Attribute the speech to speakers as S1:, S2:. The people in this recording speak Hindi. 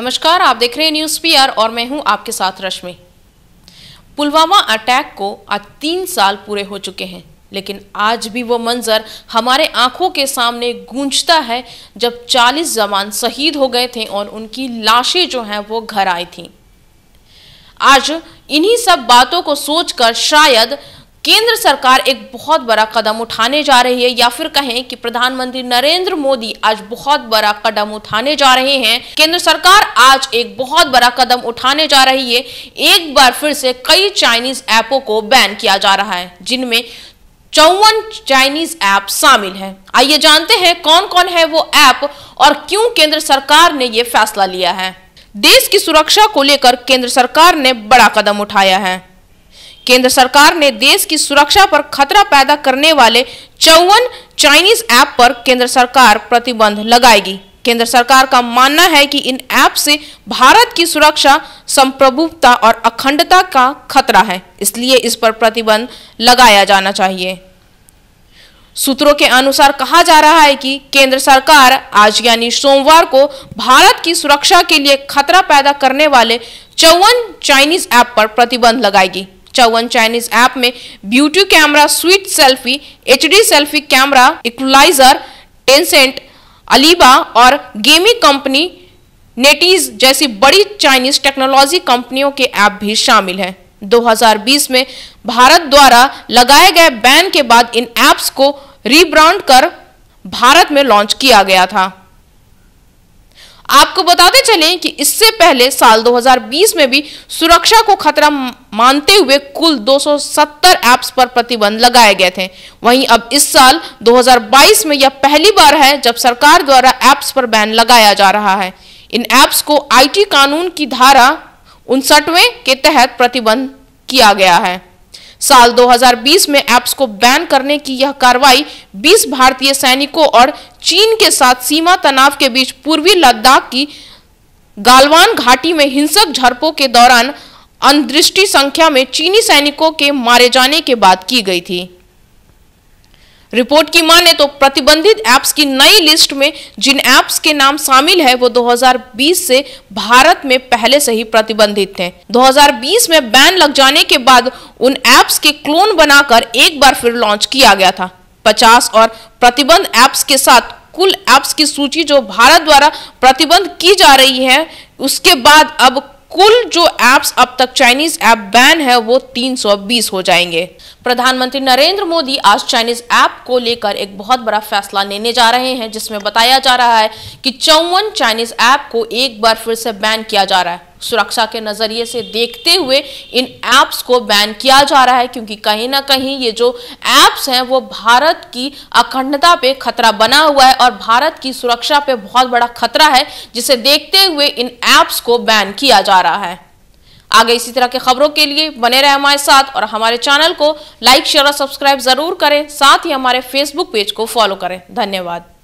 S1: नमस्कार आप देख रहे हैं न्यूज पी और मैं हूं आपके साथ रश्मि पुलवामा अटैक को आज तीन साल पूरे हो चुके हैं लेकिन आज भी वो मंजर हमारे आंखों के सामने गूंजता है जब 40 जवान शहीद हो गए थे और उनकी लाशें जो हैं वो घर आई थी आज इन्हीं सब बातों को सोचकर शायद केंद्र सरकार एक बहुत बड़ा कदम उठाने जा रही है या फिर कहें कि प्रधानमंत्री नरेंद्र मोदी आज बहुत बड़ा कदम उठाने जा रहे हैं केंद्र सरकार आज एक बहुत बड़ा कदम उठाने जा रही है एक बार फिर से कई चाइनीज ऐपों को बैन किया जा रहा है जिनमें चौवन चाइनीज ऐप शामिल हैं आइए जानते हैं कौन कौन है वो ऐप और क्यों केंद्र सरकार ने ये फैसला लिया है देश की सुरक्षा को लेकर केंद्र सरकार ने बड़ा कदम उठाया है केंद्र सरकार ने देश की सुरक्षा पर खतरा पैदा करने वाले चौवन चाइनीज ऐप पर केंद्र सरकार प्रतिबंध लगाएगी केंद्र सरकार का मानना है कि इन ऐप से भारत की सुरक्षा संप्रभुता और अखंडता का खतरा है इसलिए इस पर प्रतिबंध लगाया जाना चाहिए सूत्रों के अनुसार कहा जा रहा है कि केंद्र सरकार आज यानी सोमवार को भारत की सुरक्षा के लिए खतरा पैदा करने वाले चौवन चाइनीज ऐप पर प्रतिबंध लगाएगी चौवन चाइनीज ऐप में beauty camera sweet selfie H selfie camera equaliser Tencent अलीबा और गेमिंग कंपनी नेटीज जैसी बड़ी चाइनीज टेक्नोलॉजी कंपनियों के ऐप भी शामिल हैं 2020 में भारत द्वारा लगाए गए बैन के बाद इन ऐप्स को रीब्रांड कर भारत में लॉन्च किया गया था आपको बताते चलें कि इससे पहले साल 2020 में भी सुरक्षा को खतरा मानते हुए कुल 270 ऐप्स पर प्रतिबंध लगाए गए थे वहीं अब इस साल 2022 में यह पहली बार है जब सरकार द्वारा ऐप्स पर बैन लगाया जा रहा है इन ऐप्स को आईटी कानून की धारा उनसठवें के तहत प्रतिबंध किया गया है साल 2020 में ऐप्स को बैन करने की यह कार्रवाई 20 भारतीय सैनिकों और चीन के साथ सीमा तनाव के बीच पूर्वी लद्दाख की गालवान घाटी में हिंसक झड़पों के दौरान अंदृष्टि संख्या में चीनी सैनिकों के मारे जाने के बाद की गई थी रिपोर्ट की माने तो प्रतिबंधित ऐप्स की नई लिस्ट में जिन ऐप्स के नाम शामिल है वो 2020 से भारत में पहले से ही प्रतिबंधित थे 2020 में बैन लग जाने के बाद उन ऐप्स के क्लोन बनाकर एक बार फिर लॉन्च किया गया था 50 और प्रतिबंध ऐप्स के साथ कुल ऐप्स की सूची जो भारत द्वारा प्रतिबंध की जा रही है उसके बाद अब कुल जो एप्स अब तक चाइनीज ऐप बैन है वो 320 हो जाएंगे प्रधानमंत्री नरेंद्र मोदी आज चाइनीज ऐप को लेकर एक बहुत बड़ा फैसला लेने जा रहे हैं जिसमें बताया जा रहा है कि चौवन चाइनीज ऐप को एक बार फिर से बैन किया जा रहा है सुरक्षा के नज़रिए से देखते हुए इन ऐप्स को बैन किया जा रहा है क्योंकि कहीं ना कहीं ये जो ऐप्स हैं वो भारत की अखंडता पे खतरा बना हुआ है और भारत की सुरक्षा पे बहुत बड़ा खतरा है जिसे देखते हुए इन ऐप्स को बैन किया जा रहा है आगे इसी तरह के खबरों के लिए बने रहे हमारे साथ और हमारे चैनल को लाइक शेयर और सब्सक्राइब जरूर करें साथ ही हमारे फेसबुक पेज को फॉलो करें धन्यवाद